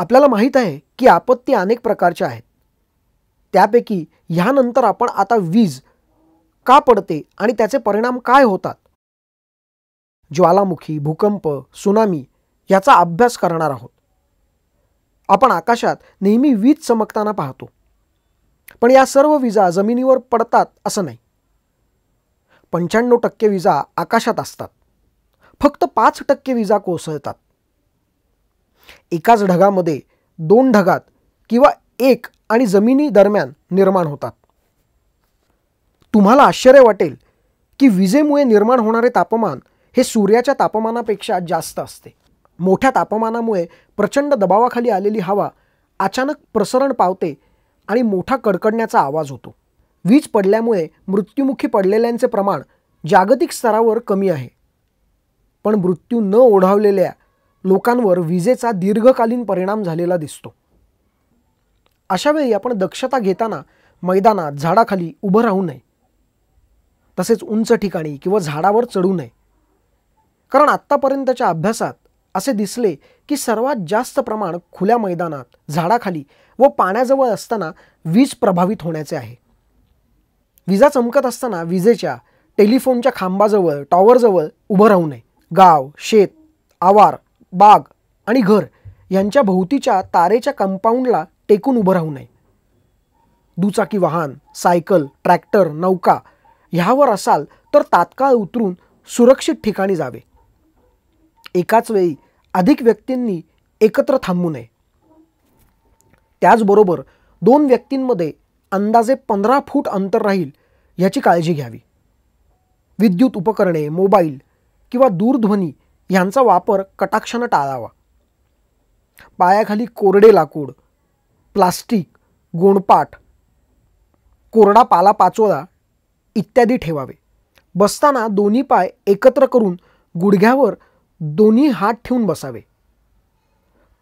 आपल्याला माहीत आहे की आपत्ती अनेक प्रकारच्या आहेत त्यापैकी ह्यानंतर आपण आता वीज का पडते आणि त्याचे परिणाम काय होतात ज्वालामुखी भूकंप सुनामी याचा अभ्यास करणार आहोत आपण आकाशात नेहमी वीज चमकताना पाहतो पण या सर्व विजा जमिनीवर पडतात असं नाही पंच्याण्णव टक्के विजा आकाशात असतात फक्त पाच टक्के विजा कोसळतात एकाच ढगामध्ये दोन ढगात किंवा एक आणि जमिनी दरम्यान निर्माण होतात तुम्हाला आश्चर्य वाटेल की विजेमुळे निर्माण होणारे तापमान हे सूर्याच्या तापमानापेक्षा जास्त असते मोठ्या तापमानामुळे प्रचंड दबावाखाली आलेली हवा अचानक प्रसरण पावते आणि मोठा कडकडण्याचा आवाज होतो वीज पडल्यामुळे मृत्युमुखी पडलेल्यांचे प्रमाण जागतिक स्तरावर कमी आहे पण मृत्यू न ओढावलेल्या लोकांवर विजेचा दीर्घकालीन परिणाम झालेला दिसतो अशावेळी आपण दक्षता घेताना मैदानात झाडाखाली उभं राहू नये तसेच उंच ठिकाणी किंवा झाडावर चढू नये कारण आत्तापर्यंतच्या अभ्यासात असे दिसले की सर्वात जास्त प्रमाण खुल्या मैदानात झाडाखाली व पाण्याजवळ असताना वीज प्रभावित होण्याचे आहे विजा चमकत असताना विजेच्या टेलिफोनच्या खांबाजवळ टॉवरजवळ उभं राहू नये गाव शेत आवार बाग आणि घर यांच्या भोवतीच्या तारेच्या कंपाऊंडला टेकून उभं राहू नये दुचाकी वाहन सायकल ट्रॅक्टर नौका ह्यावर असाल तर तात्काळ उतरून सुरक्षित ठिकाणी जावे एकाच वेळी अधिक व्यक्तींनी एकत्र थांबू नये त्याचबरोबर दोन व्यक्तींमध्ये अंदाजे पंधरा फूट अंतर राहील याची काळजी घ्यावी विद्युत उपकरणे मोबाईल किंवा दूरध्वनी यांचा वापर कटाक्षानं टाळावा पायाखाली कोरडे लाकूड प्लास्टिक गोंडपाट कोरडा पाला पाचोळा इत्यादी ठेवावे बसताना दोन्ही पाय एकत्र करून गुडघ्यावर दोन्ही हात ठेवून बसावे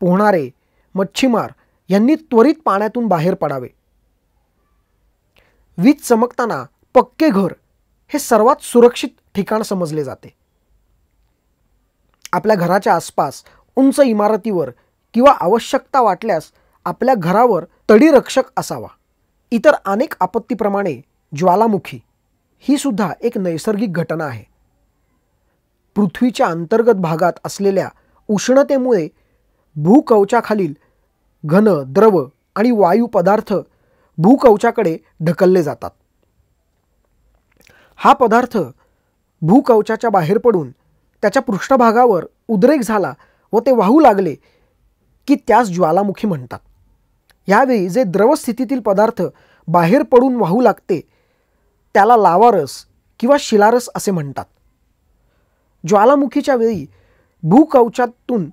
पोहणारे मच्छीमार यांनी त्वरित पाण्यातून बाहेर पडावे वीज चमकताना पक्के घर हे सर्वात सुरक्षित ठिकाण समजले जाते आपल्या घराच्या आसपास उंच इमारतीवर किंवा आवश्यकता वाटल्यास आपल्या घरावर तडीरक्षक असावा इतर अनेक आपत्तीप्रमाणे ज्वालामुखी ही सुद्धा एक नैसर्गिक घटना आहे पृथ्वीच्या अंतर्गत भागात असलेल्या उष्णतेमुळे भूकवचाखालील घन द्रव आणि वायू पदार्थ भूकवचाकडे ढकलले जातात हा पदार्थ भूकवचाच्या बाहेर पडून त्याच्या पृष्ठभागावर उद्रेक झाला व ते वाहू लागले की त्यास ज्वालामुखी म्हणतात यावेळी जे द्रवस्थितीतील पदार्थ बाहेर पडून वाहू लागते त्याला लावारस किंवा शिलारस असे म्हणतात ज्वालामुखीच्या वेळी भूकवचातून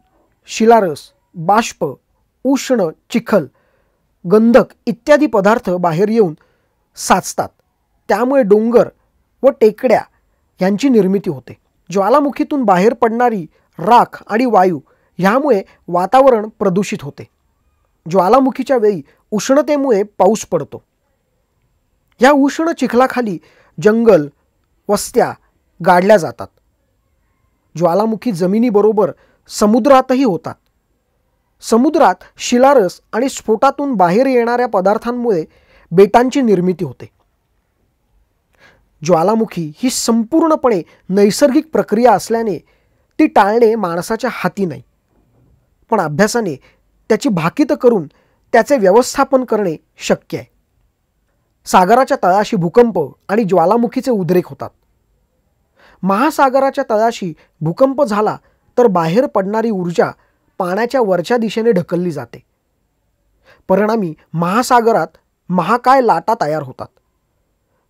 शिलारस बाष्प उष्ण चिखल गंधक इत्यादी पदार्थ बाहेर येऊन साचतात त्यामुळे डोंगर व टेकड्या यांची निर्मिती होते ज्वालामुखीतून बाहेर पडणारी राख आणि वायू ह्यामुळे वातावरण प्रदूषित होते ज्वालामुखीच्या वेळी उष्णतेमुळे पाऊस पडतो या उष्ण चिखलाखाली जंगल वस्त्या गाडल्या जातात ज्वालामुखी जमिनीबरोबर समुद्रातही होतात समुद्रात शिलारस आणि स्फोटातून बाहेर येणाऱ्या पदार्थांमुळे बेटांची निर्मिती होते ज्वालामुखी ही संपूर्णपणे नैसर्गिक प्रक्रिया असल्याने ती टाळणे माणसाच्या हाती नाही पण अभ्यासाने त्याची भाकीत करून त्याचे व्यवस्थापन करणे शक्य आहे सागराच्या तळाशी भूकंप आणि ज्वालामुखीचे उद्रेक होतात महासागराच्या तळाशी भूकंप झाला तर बाहेर पडणारी ऊर्जा पाण्याच्या वरच्या दिशेने ढकलली जाते परिणामी महासागरात महाकाय लाटा तयार होतात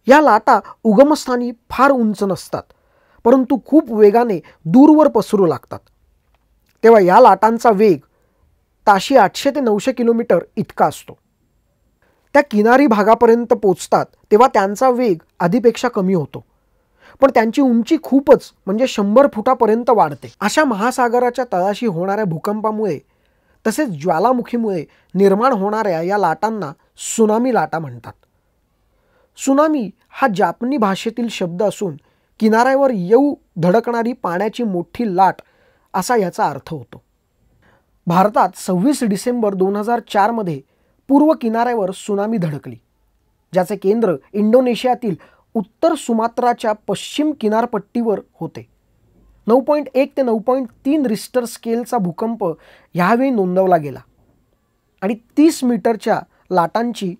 या लाटा उगमस्थानी फार उंच नसतात परंतु खूप वेगाने दूरवर पसरू लागतात तेव्हा या लाटांचा वेग ताशी आठशे ते नऊशे किलोमीटर इतका असतो त्या किनारी भागापर्यंत पोचतात तेव्हा त्यांचा वेग आधीपेक्षा कमी होतो पण त्यांची उंची खूपच म्हणजे शंभर फुटापर्यंत वाढते अशा महासागराच्या तळाशी होणाऱ्या भूकंपामुळे तसेच ज्वालामुखीमुळे निर्माण होणाऱ्या या लाटांना सुनामी लाटा म्हणतात सुनामी हा जापनी भाषेतील शब्द असून किनाऱ्यावर येऊ धडकणारी पाण्याची मोठी लाट असा याचा अर्थ होतो भारतात सव्वीस डिसेंबर दोन हजार चारमध्ये पूर्व किनाऱ्यावर सुनामी धडकली ज्याचे केंद्र इंडोनेशियातील उत्तर सुमात्राच्या पश्चिम किनारपट्टीवर होते नऊ पॉईंट एक ते नऊ पॉईंट तीन रिस्टर स्केलचा भूकंप ह्यावेळी नोंदवला गेला आणि तीस मीटरच्या लाटांची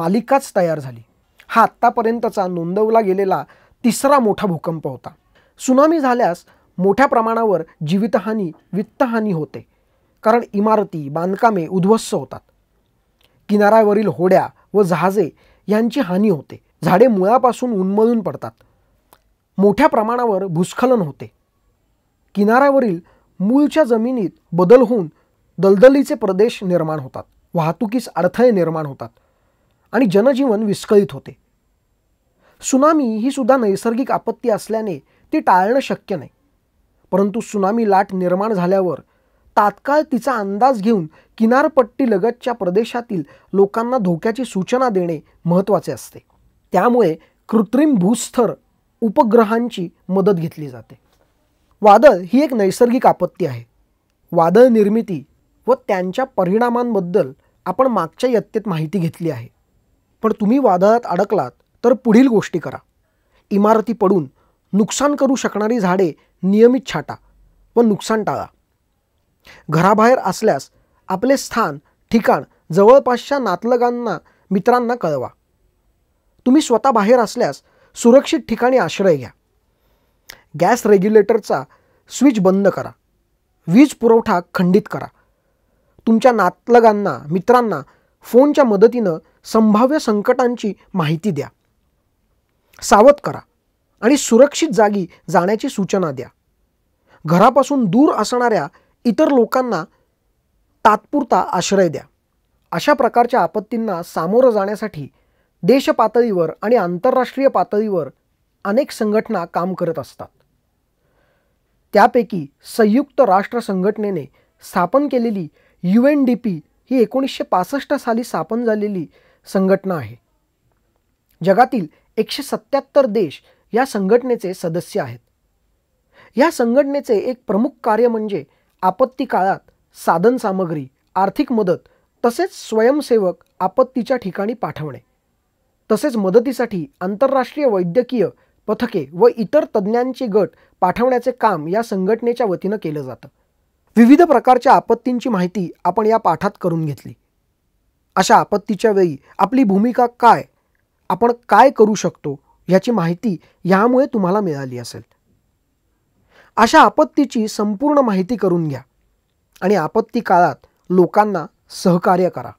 मालिकाच तयार झाली हा आत्तापर्यंतचा नोंदवला गेलेला तिसरा मोठा भूकंप होता सुनामी झाल्यास मोठ्या प्रमाणावर जीवितहानी वित्तहानी होते कारण इमारती बांधकामे उद्ध्वस्त होतात किनाऱ्यावरील होड्या व जहाजे यांची हानी होते झाडे मुळापासून उन्मळून पडतात मोठ्या प्रमाणावर भूस्खलन होते किनाऱ्यावरील मूळच्या जमिनीत बदल होऊन दलदलीचे प्रदेश निर्माण होतात वाहतुकीस अडथळे निर्माण होतात आणि जनजीवन विस्कळीत होते सुनामी ही सुद्धा नैसर्गिक आपत्ती असल्याने ती टाळणं शक्य नाही परंतु सुनामी लाट निर्माण झाल्यावर तात्काळ तिचा अंदाज घेऊन किनारपट्टीलगतच्या प्रदेशातील लोकांना धोक्याची सूचना देणे महत्त्वाचे असते त्यामुळे कृत्रिम भूस्थर उपग्रहांची मदत घेतली जाते वादळ ही एक नैसर्गिक आपत्ती आहे वादळ निर्मिती व त्यांच्या परिणामांबद्दल आपण मागच्या यत्तेत माहिती घेतली आहे पण तुम्ही वादळात अडकलात तर पुढील गोष्टी करा इमारती पडून नुकसान करू शकणारी झाडे नियमित छाटा व नुकसान टाळा घराबाहेर असल्यास आपले स्थान ठिकाण जवळपासच्या नातलगांना मित्रांना कळवा तुम्ही स्वतः बाहेर असल्यास सुरक्षित ठिकाणी आश्रय घ्या गॅस रेग्युलेटरचा स्विच बंद करा वीज पुरवठा खंडित करा तुमच्या नातलगांना मित्रांना फोनच्या मदतीनं संभाव्य संकटांची माहिती द्या सावध करा आणि सुरक्षित जागी जाण्याची सूचना द्या घरापासून दूर असणाऱ्या इतर लोकांना तात्पुरता आश्रय द्या अशा प्रकारच्या आपत्तींना सामोरं जाण्यासाठी देशपातळीवर आणि आंतरराष्ट्रीय पातळीवर अनेक संघटना काम करत असतात त्यापैकी संयुक्त राष्ट्र संघटनेने स्थापन केलेली यू एन डी पी ही एकोणीसशे पासष्ट साली स्थापन झालेली संघटना आहे जगातील एकशे सत्याहत्तर देश या संघटनेचे सदस्य आहेत या संघटनेचे एक प्रमुख कार्य म्हणजे आपत्ती काळात साधनसामग्री आर्थिक मदत तसेच स्वयंसेवक आपत्तीच्या ठिकाणी पाठवणे तसेच मदतीसाठी आंतरराष्ट्रीय वैद्यकीय पथके व इतर तज्ज्ञांचे गट पाठवण्याचे काम या संघटनेच्या वतीनं केलं जातं विविध प्रकारच्या आपत्तींची माहिती आपण या पाठात करून घेतली अशा आपत्तीच्या वेळी आपली भूमिका काय आपण काय करू शकतो याची माहिती यामुळे तुम्हाला मिळाली असेल अशा आपत्तीची संपूर्ण माहिती करून घ्या आणि आपत्ती काळात लोकांना सहकार्य करा